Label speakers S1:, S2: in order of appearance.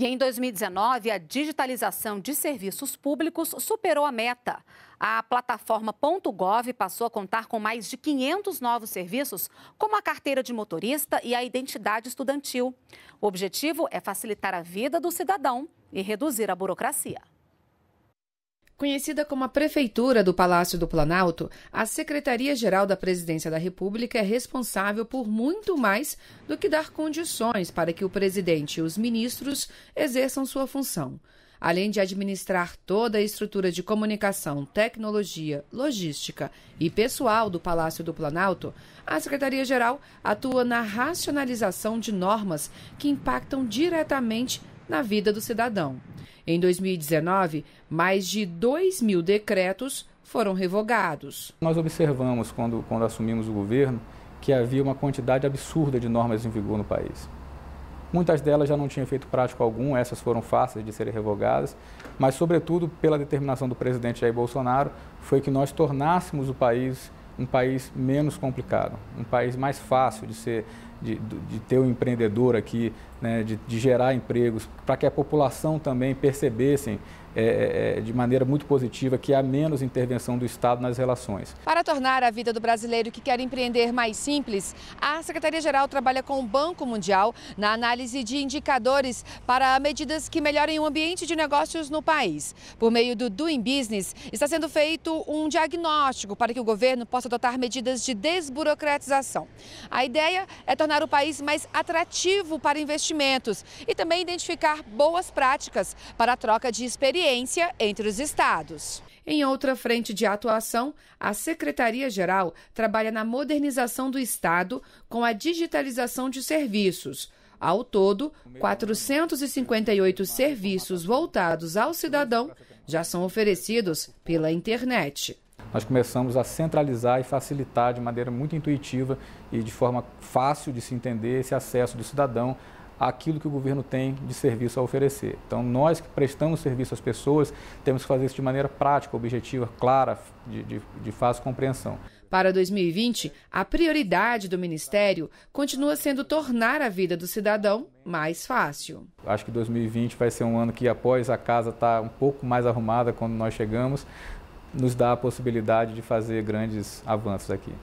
S1: E em 2019, a digitalização de serviços públicos superou a meta. A plataforma .gov passou a contar com mais de 500 novos serviços, como a carteira de motorista e a identidade estudantil. O objetivo é facilitar a vida do cidadão e reduzir a burocracia.
S2: Conhecida como a Prefeitura do Palácio do Planalto, a Secretaria-Geral da Presidência da República é responsável por muito mais do que dar condições para que o presidente e os ministros exerçam sua função. Além de administrar toda a estrutura de comunicação, tecnologia, logística e pessoal do Palácio do Planalto, a Secretaria-Geral atua na racionalização de normas que impactam diretamente na vida do cidadão. Em 2019, mais de 2 mil decretos foram revogados.
S3: Nós observamos, quando, quando assumimos o governo, que havia uma quantidade absurda de normas em vigor no país. Muitas delas já não tinham efeito prático algum, essas foram fáceis de serem revogadas, mas, sobretudo, pela determinação do presidente Jair Bolsonaro, foi que nós tornássemos o país um país menos complicado, um país mais fácil de ser de, de ter o um empreendedor aqui, né, de, de, gerar empregos, para que a população também percebessem é, é, é, de maneira muito positiva que há menos intervenção do Estado nas relações.
S2: Para tornar a vida do brasileiro que quer empreender mais simples, a Secretaria-Geral trabalha com o Banco Mundial na análise de indicadores para medidas que melhorem o ambiente de negócios no país. Por meio do Doing Business, está sendo feito um diagnóstico para que o governo possa adotar medidas de desburocratização. A ideia é tornar tornar o país mais atrativo para investimentos e também identificar boas práticas para a troca de experiência entre os estados. Em outra frente de atuação, a Secretaria-Geral trabalha na modernização do Estado com a digitalização de serviços. Ao todo, 458 serviços voltados ao cidadão já são oferecidos pela internet
S3: nós começamos a centralizar e facilitar de maneira muito intuitiva e de forma fácil de se entender esse acesso do cidadão àquilo que o governo tem de serviço a oferecer. Então, nós que prestamos serviço às pessoas, temos que fazer isso de maneira prática, objetiva, clara, de, de, de fácil compreensão.
S2: Para 2020, a prioridade do Ministério continua sendo tornar a vida do cidadão mais fácil.
S3: Acho que 2020 vai ser um ano que, após a casa estar tá um pouco mais arrumada quando nós chegamos, nos dá a possibilidade de fazer grandes avanços aqui.